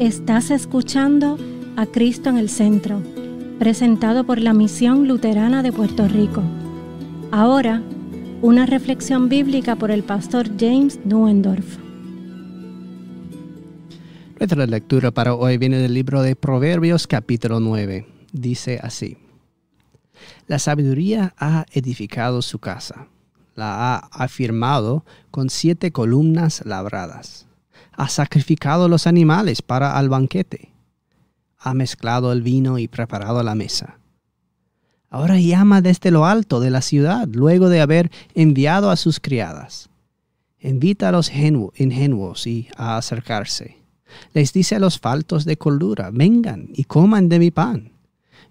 Estás escuchando a Cristo en el Centro, presentado por la Misión Luterana de Puerto Rico. Ahora, una reflexión bíblica por el pastor James Nuendorf. Nuestra lectura para hoy viene del libro de Proverbios capítulo 9. Dice así, La sabiduría ha edificado su casa, la ha afirmado con siete columnas labradas ha sacrificado los animales para el banquete, ha mezclado el vino y preparado la mesa. Ahora llama desde lo alto de la ciudad, luego de haber enviado a sus criadas. Invita a los ingenuos y a acercarse. Les dice a los faltos de coldura vengan y coman de mi pan.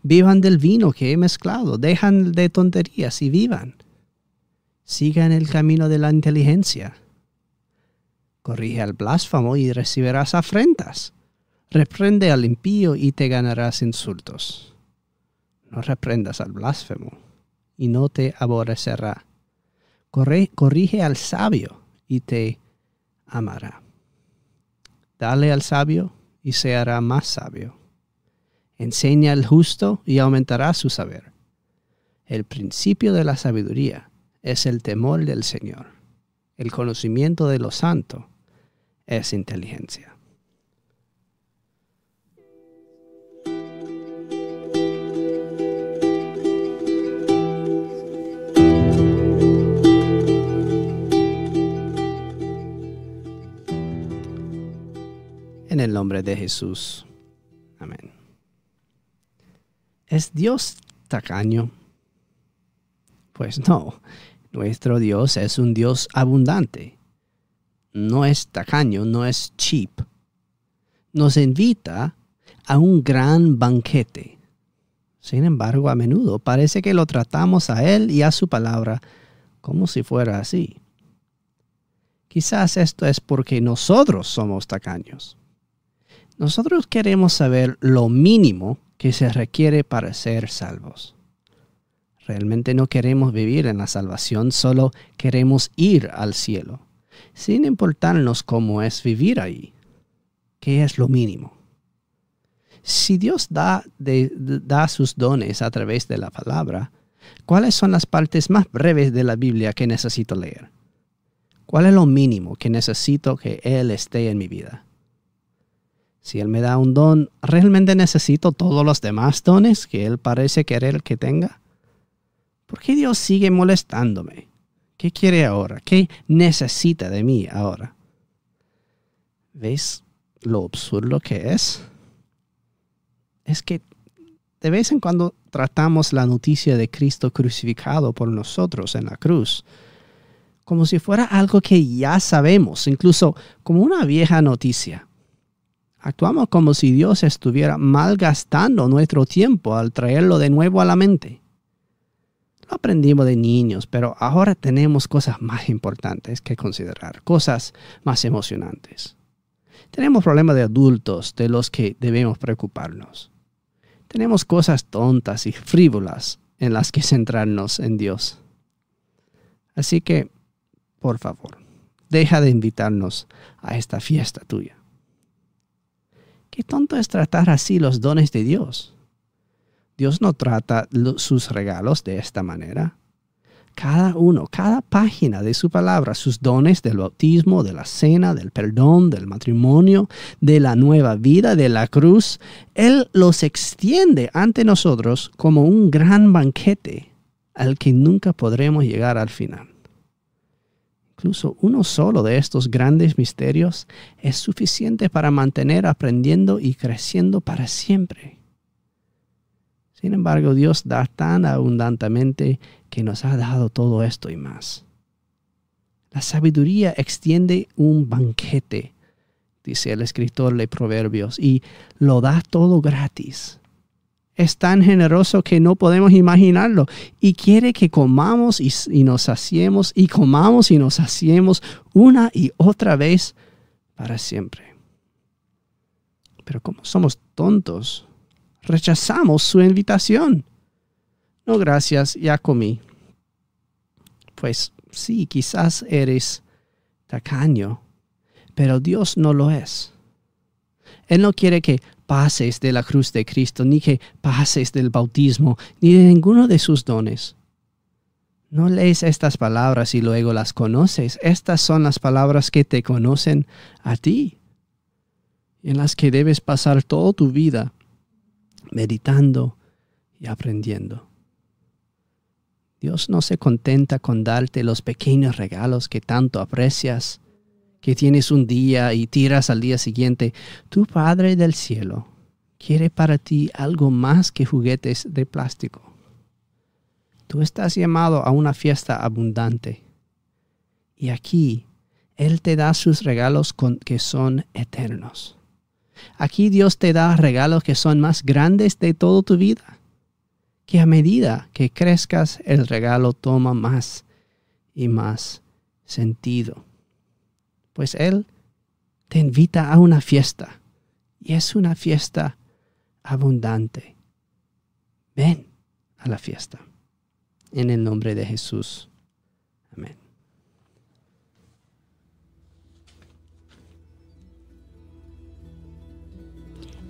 Vivan del vino que he mezclado, dejan de tonterías y vivan. Sigan el camino de la inteligencia Corrige al blasfemo y recibirás afrentas. Reprende al impío y te ganarás insultos. No reprendas al blasfemo y no te aborrecerá. corrige al sabio y te amará. Dale al sabio y se hará más sabio. Enseña al justo y aumentará su saber. El principio de la sabiduría es el temor del Señor. El conocimiento de lo santo es inteligencia. En el nombre de Jesús. Amén. ¿Es Dios tacaño? Pues no. Nuestro Dios es un Dios abundante no es tacaño, no es cheap, nos invita a un gran banquete. Sin embargo, a menudo parece que lo tratamos a él y a su palabra como si fuera así. Quizás esto es porque nosotros somos tacaños. Nosotros queremos saber lo mínimo que se requiere para ser salvos. Realmente no queremos vivir en la salvación, solo queremos ir al cielo sin importarnos cómo es vivir ahí, ¿qué es lo mínimo. Si Dios da, da sus dones a través de la palabra, ¿cuáles son las partes más breves de la Biblia que necesito leer? ¿Cuál es lo mínimo que necesito que Él esté en mi vida? Si Él me da un don, ¿realmente necesito todos los demás dones que Él parece querer que tenga? ¿Por qué Dios sigue molestándome? ¿Qué quiere ahora? ¿Qué necesita de mí ahora? ¿Ves lo absurdo que es? Es que de vez en cuando tratamos la noticia de Cristo crucificado por nosotros en la cruz como si fuera algo que ya sabemos, incluso como una vieja noticia. Actuamos como si Dios estuviera malgastando nuestro tiempo al traerlo de nuevo a la mente lo aprendimos de niños, pero ahora tenemos cosas más importantes que considerar, cosas más emocionantes. Tenemos problemas de adultos de los que debemos preocuparnos. Tenemos cosas tontas y frívolas en las que centrarnos en Dios. Así que, por favor, deja de invitarnos a esta fiesta tuya. Qué tonto es tratar así los dones de Dios. Dios no trata sus regalos de esta manera. Cada uno, cada página de su palabra, sus dones del bautismo, de la cena, del perdón, del matrimonio, de la nueva vida, de la cruz, Él los extiende ante nosotros como un gran banquete al que nunca podremos llegar al final. Incluso uno solo de estos grandes misterios es suficiente para mantener aprendiendo y creciendo para siempre. Sin embargo, Dios da tan abundantemente que nos ha dado todo esto y más. La sabiduría extiende un banquete, dice el escritor de Proverbios, y lo da todo gratis. Es tan generoso que no podemos imaginarlo y quiere que comamos y, nos saciemos y comamos y nos saciemos una y otra vez para siempre. Pero como somos tontos Rechazamos su invitación. No, gracias, ya comí. Pues sí, quizás eres tacaño, pero Dios no lo es. Él no quiere que pases de la cruz de Cristo, ni que pases del bautismo, ni de ninguno de sus dones. No lees estas palabras y luego las conoces. Estas son las palabras que te conocen a ti, en las que debes pasar toda tu vida meditando y aprendiendo. Dios no se contenta con darte los pequeños regalos que tanto aprecias, que tienes un día y tiras al día siguiente. Tu Padre del Cielo quiere para ti algo más que juguetes de plástico. Tú estás llamado a una fiesta abundante. Y aquí Él te da sus regalos que son eternos. Aquí Dios te da regalos que son más grandes de toda tu vida, que a medida que crezcas el regalo toma más y más sentido. Pues Él te invita a una fiesta y es una fiesta abundante. Ven a la fiesta. En el nombre de Jesús. Amén.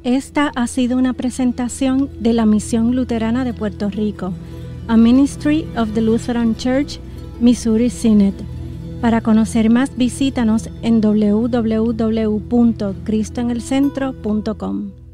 Esta ha sido una presentación de la Misión Luterana de Puerto Rico, a Ministry of the Lutheran Church, Missouri Synod. Para conocer más, visítanos en www.cristoenelcentro.com.